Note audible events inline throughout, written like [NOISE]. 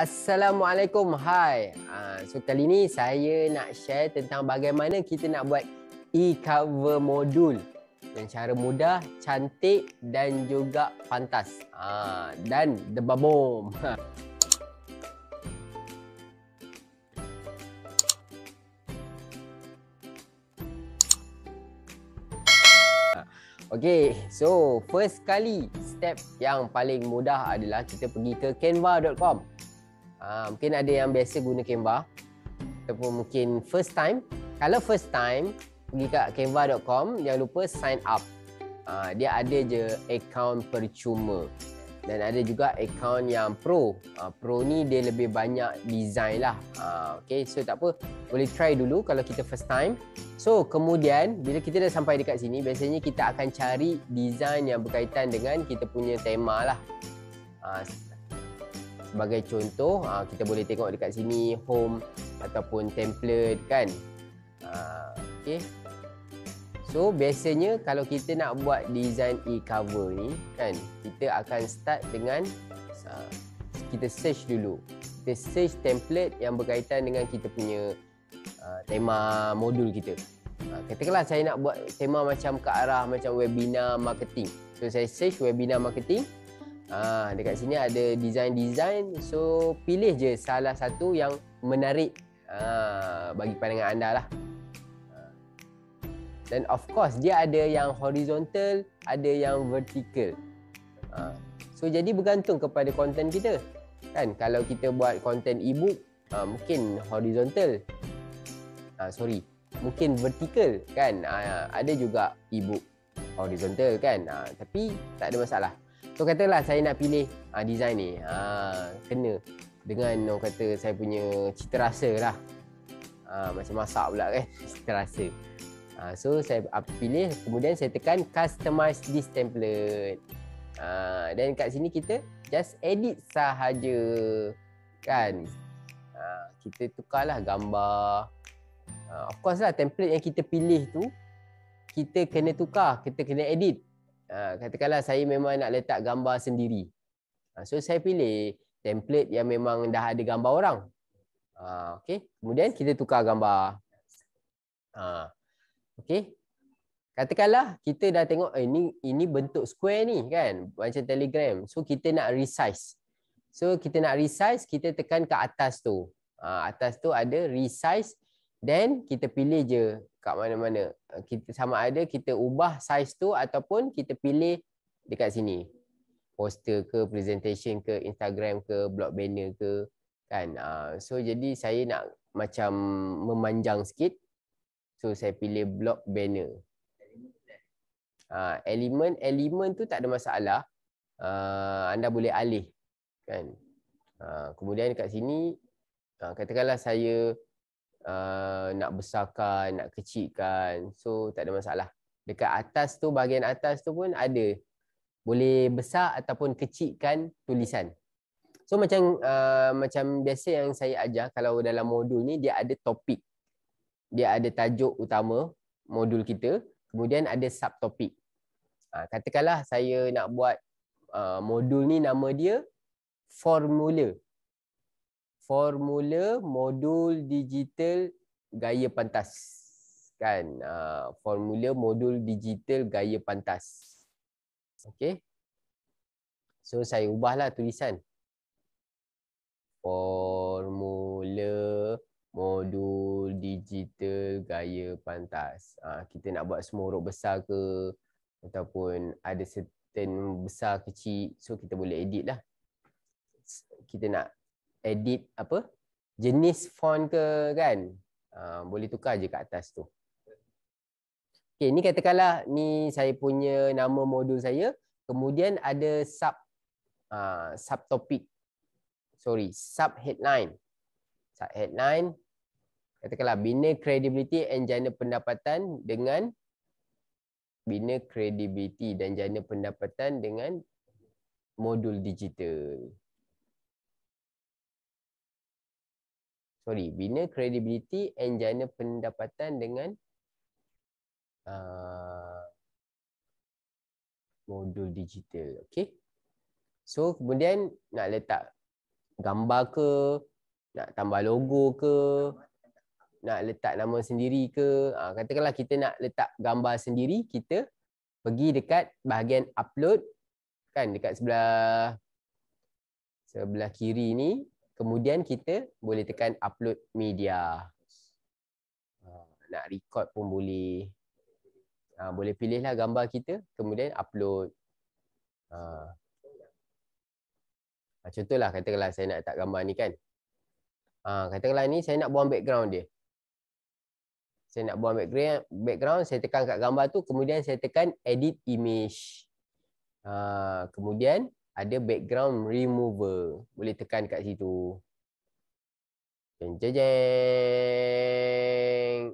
Assalamualaikum. Hai. Ah, so kali ni saya nak share tentang bagaimana kita nak buat e-cover modul dengan cara mudah, cantik dan juga pantas. Ah, dan the bomb. Okay, so first kali step yang paling mudah adalah kita pergi ke canva.com Ah, mungkin ada yang biasa guna Canva atau mungkin first time. Kalau first time pergi ke canva.com jangan lupa sign up. Ha, dia ada je account percuma dan ada juga account yang pro. Ha, pro ni dia lebih banyak design lah. Ha, okay, so tak apa. Boleh try dulu kalau kita first time. So, kemudian bila kita dah sampai dekat sini, biasanya kita akan cari design yang berkaitan dengan kita punya tema lah. Ha, sebagai contoh uh, kita boleh tengok dekat sini home ataupun template kan uh, ah, okay. so biasanya kalau kita nak buat design e-cover ni kan kita akan start dengan uh, kita search dulu kita search template yang berkaitan dengan kita punya uh, tema modul kita Katakanlah saya nak buat tema macam ke arah macam webinar marketing. So saya search webinar marketing. Ah, ha, dekat sini ada design-design. So, pilih je salah satu yang menarik ha, bagi pandangan anda lah. Dan of course, dia ada yang horizontal, ada yang vertical. Ha. So, jadi bergantung kepada konten kita. Kan, kalau kita buat konten e-book, ha, mungkin horizontal. Ha, sorry, mungkin vertical kan. Ha, ada juga e-book horizontal kan. Ha, tapi tak ada masalah. Tu katalah saya nak pilih uh, design ni. uh, kena dengan orang kata saya punya cita rasa lah. Ha, macam masak pula kan [LAUGHS] cita rasa. Ha, so saya pilih kemudian saya tekan customize this template. Ha, dan kat sini kita just edit sahaja. Kan? Ha, kita tukarlah gambar. Ha, of course lah template yang kita pilih tu kita kena tukar, kita kena edit. Ah, katakanlah saya memang nak letak gambar sendiri. Ah, so saya pilih template yang memang dah ada gambar orang. Ah, okay. Kemudian kita tukar gambar. Okay. Katakanlah kita dah tengok eh, ini, ini bentuk square ni kan. Macam telegram. So kita nak resize. So kita nak resize, kita tekan ke atas tu. Atas tu ada resize then kita pilih je kat mana-mana eh, kita sama ada kita ubah size tu ataupun kita pilih dekat sini poster ke presentation ke Instagram ke blog banner ke kan ah, so jadi saya nak macam memanjang sikit so saya pilih blog banner elemen ah, elemen tu tak ada masalah ah, anda boleh alih kan kemudian dekat sini katakanlah saya uh, nak besarkan, nak kecilkan. So tak ada masalah. Dekat atas tu, bahagian atas tu pun ada. Boleh besar ataupun kecilkan tulisan. So macam uh, macam biasa yang saya ajar kalau dalam modul ni dia ada topik. Dia ada tajuk utama modul kita. Kemudian ada subtopik. Uh, katakanlah saya nak buat uh, modul ni nama dia formula formula modul digital gaya pantas kan uh, formula modul digital gaya pantas okey so saya ubahlah tulisan formula modul digital gaya pantas uh, kita nak buat semua huruf besar ke ataupun ada certain besar kecil so kita boleh edit lah kita nak edit apa jenis font ke kan uh, boleh tukar je kat atas tu okey ni katakanlah ni saya punya nama modul saya kemudian ada sub uh, ah, sub topik sorry sub headline sub headline katakanlah bina credibility and jana pendapatan dengan bina credibility dan jana pendapatan dengan modul digital sorry bina credibility and jana pendapatan dengan uh, modul digital Okay, so kemudian nak letak gambar ke nak tambah logo ke nak letak nama sendiri ke ha, katakanlah kita nak letak gambar sendiri kita pergi dekat bahagian upload kan dekat sebelah sebelah kiri ni Kemudian kita boleh tekan upload media. Ah, nak record pun boleh. Ah, boleh pilihlah gambar kita. Kemudian upload. Ah. Contohlah katakanlah saya nak letak gambar ni kan. Katakanlah ni saya nak buang background dia. Saya nak buang background, background saya tekan kat gambar tu. Kemudian saya tekan edit image. Kemudian ada background remover. Boleh tekan kat situ. Jeng jeng jeng.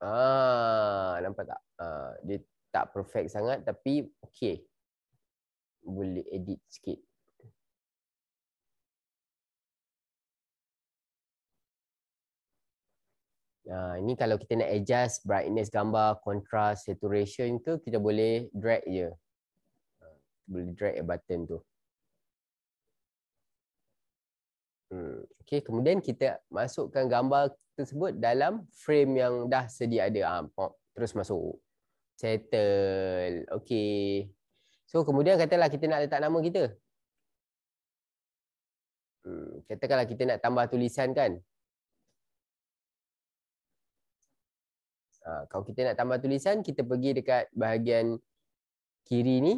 Ah, nampak tak? Ah, dia tak perfect sangat tapi okey. Boleh edit sikit. Nah, ini kalau kita nak adjust brightness gambar, contrast, saturation ke kita boleh drag je boleh drag a button tu. Hmm. Okay, kemudian kita masukkan gambar tersebut dalam frame yang dah sedia ada. Ha, pop. Terus masuk. Settle. Okay. So, kemudian katalah kita nak letak nama kita. Hmm. Katakanlah kita nak tambah tulisan kan. Ha, kalau kita nak tambah tulisan, kita pergi dekat bahagian kiri ni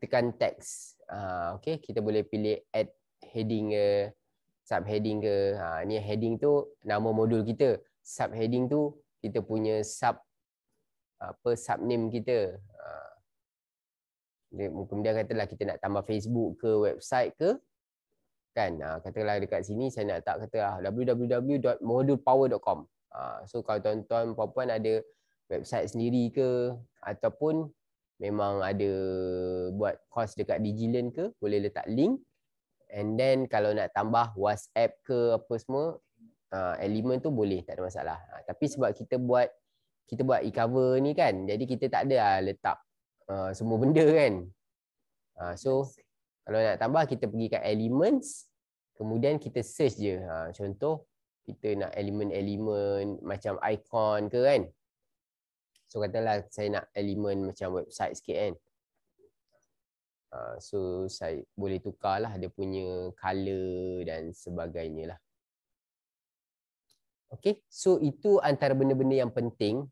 tekan teks, Uh, ah, okay, kita boleh pilih add heading ke, subheading ke. Uh, ni heading tu nama modul kita. Subheading tu kita punya sub apa sub name kita. Uh, dia katalah kita nak tambah Facebook ke website ke. Kan, uh, katalah dekat sini saya nak tak katalah www.modulpower.com. Uh, so kalau tuan-tuan puan-puan ada website sendiri ke ataupun memang ada buat course dekat DigiLearn ke, boleh letak link. And then kalau nak tambah WhatsApp ke apa semua, uh, element tu boleh, tak ada masalah. Uh, tapi sebab kita buat kita buat e-cover ni kan, jadi kita tak ada lah letak uh, semua benda kan. Uh, so kalau nak tambah, kita pergi kat elements. Kemudian kita search je. Uh, contoh, kita nak elemen-elemen macam icon ke kan. So katalah saya nak elemen macam website sikit kan. Uh, so saya boleh tukarlah dia punya color dan sebagainya lah. Okay, so itu antara benda-benda yang penting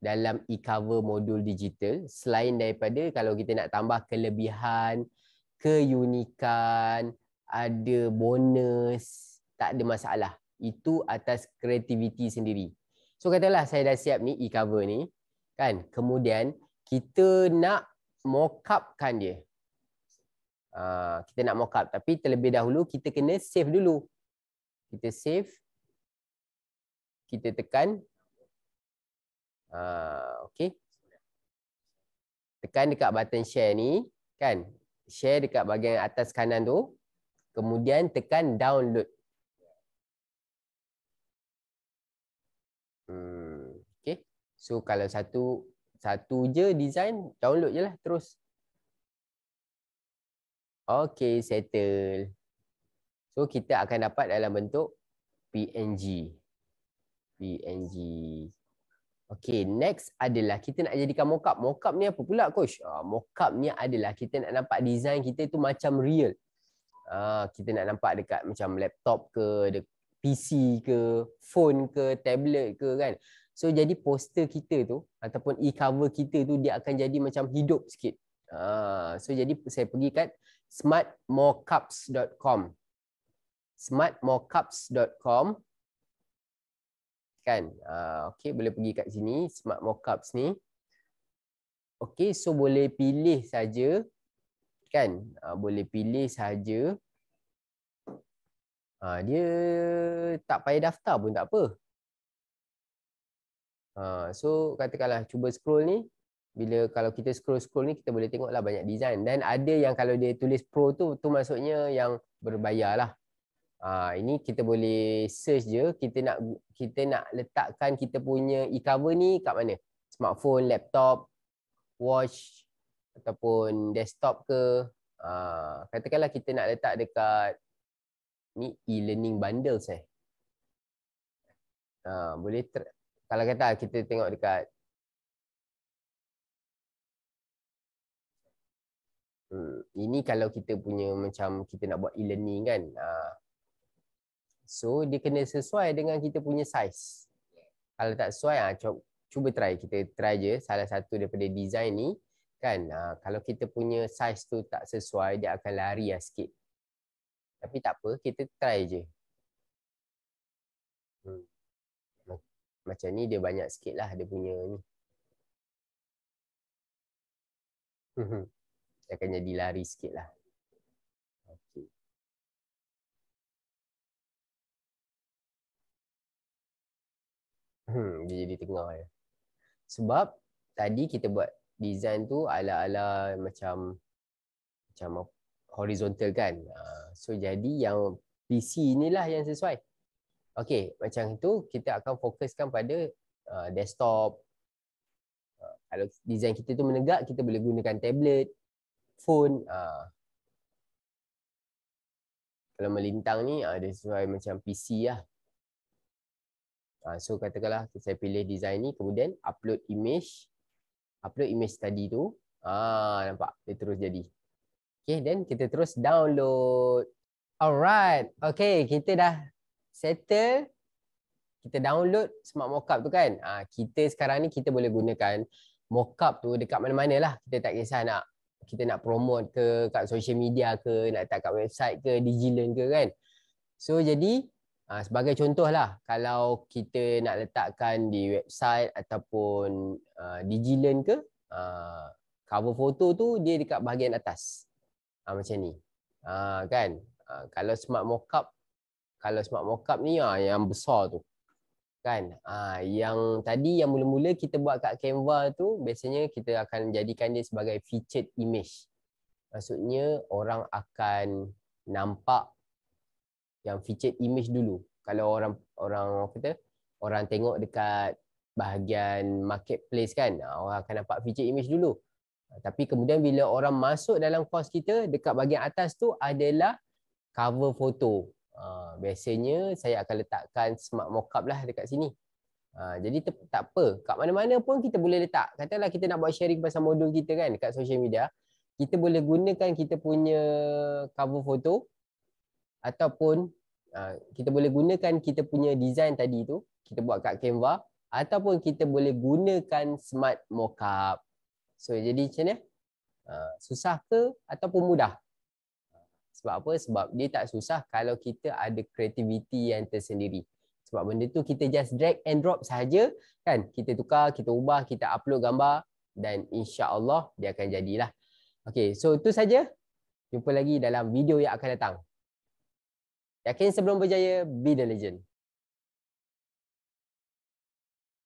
dalam e-cover modul digital selain daripada kalau kita nak tambah kelebihan, keunikan, ada bonus, tak ada masalah. Itu atas kreativiti sendiri. So katalah saya dah siap ni e-cover ni, kan kemudian kita nak kan dia ha, kita nak mockup tapi terlebih dahulu kita kena save dulu kita save kita tekan ha, okey tekan dekat button share ni kan share dekat bahagian atas kanan tu kemudian tekan download hmm So kalau satu satu je design, download je lah terus. Okay, settle. So kita akan dapat dalam bentuk PNG. PNG. Okay, next adalah kita nak jadikan mockup. Mockup ni apa pula, Coach? Uh, mockup ni adalah kita nak nampak design kita tu macam real. Ah, kita nak nampak dekat macam laptop ke, dekat PC ke, phone ke, tablet ke kan. So jadi poster kita tu ataupun e-cover kita tu dia akan jadi macam hidup sikit. Ah, so jadi saya pergi kat smartmorecups.com. smartmorecups.com kan. Ah, ha, okay, boleh pergi kat sini smartmorecups ni. Okay, so boleh pilih saja kan. Ah, boleh pilih saja. Ah, dia tak payah daftar pun tak apa. Ha, so katakanlah cuba scroll ni bila kalau kita scroll-scroll ni kita boleh tengoklah banyak design dan ada yang kalau dia tulis pro tu tu maksudnya yang berbayarlah. Ha, ini kita boleh search je kita nak kita nak letakkan kita punya e-cover ni kat mana? Smartphone, laptop, watch ataupun desktop ke ha, katakanlah kita nak letak dekat ni e-learning bundles eh. Ha, boleh kalau kata ah, kita tengok dekat hmm, ini kalau kita punya macam kita nak buat e-learning kan ah. so dia kena sesuai dengan kita punya size kalau tak sesuai ah uh, cuba try kita try je salah satu daripada design ni kan ah. kalau kita punya size tu tak sesuai dia akan lari ah sikit tapi tak apa kita try je hmm macam ni dia banyak sikit lah dia punya ni. Mhm. dia akan jadi lari sikit lah. Mhm, dia jadi tengah ya. Sebab tadi kita buat design tu ala-ala macam macam horizontal kan. Ah, so jadi yang PC inilah yang sesuai. Okey, macam itu kita akan fokuskan pada uh, desktop. Uh, kalau design kita tu menegak, kita boleh gunakan tablet, phone. Uh. Kalau melintang ni, uh, dia sesuai macam PC lah. Uh, so katakanlah saya pilih design ni, kemudian upload image. Upload image tadi tu. Ah, nampak dia terus jadi. Okay, then kita terus download. Alright, okay kita dah settle kita download smart mockup tu kan ha, kita sekarang ni kita boleh gunakan mockup tu dekat mana-mana lah kita tak kisah nak kita nak promote ke kat social media ke nak letak kat website ke digital ke kan so jadi ha, sebagai contoh lah kalau kita nak letakkan di website ataupun uh, ah, digilearn ke uh, cover foto tu dia dekat bahagian atas ha, macam ni ha, kan ha, kalau smart mockup kalau smart mockup ni ah yang besar tu. Kan? Ah yang tadi yang mula-mula kita buat kat Canva tu biasanya kita akan jadikan dia sebagai featured image. Maksudnya orang akan nampak yang featured image dulu. Kalau orang orang kita orang tengok dekat bahagian marketplace kan, ah, orang akan nampak featured image dulu. Ah, tapi kemudian bila orang masuk dalam course kita, dekat bahagian atas tu adalah cover photo biasanya saya akan letakkan smart mockup lah dekat sini. Ha, jadi tak apa, kat mana-mana pun kita boleh letak. Katalah kita nak buat sharing pasal modul kita kan dekat social media, kita boleh gunakan kita punya cover photo ataupun ha, kita boleh gunakan kita punya design tadi tu, kita buat kat Canva ataupun kita boleh gunakan smart mockup. So jadi macam ni, ha, susah ke ataupun mudah? Sebab apa? Sebab dia tak susah kalau kita ada kreativiti yang tersendiri. Sebab benda tu kita just drag and drop saja kan. Kita tukar, kita ubah, kita upload gambar dan insya-Allah dia akan jadilah. Okay, so itu saja. Jumpa lagi dalam video yang akan datang. Yakin sebelum berjaya, be the legend.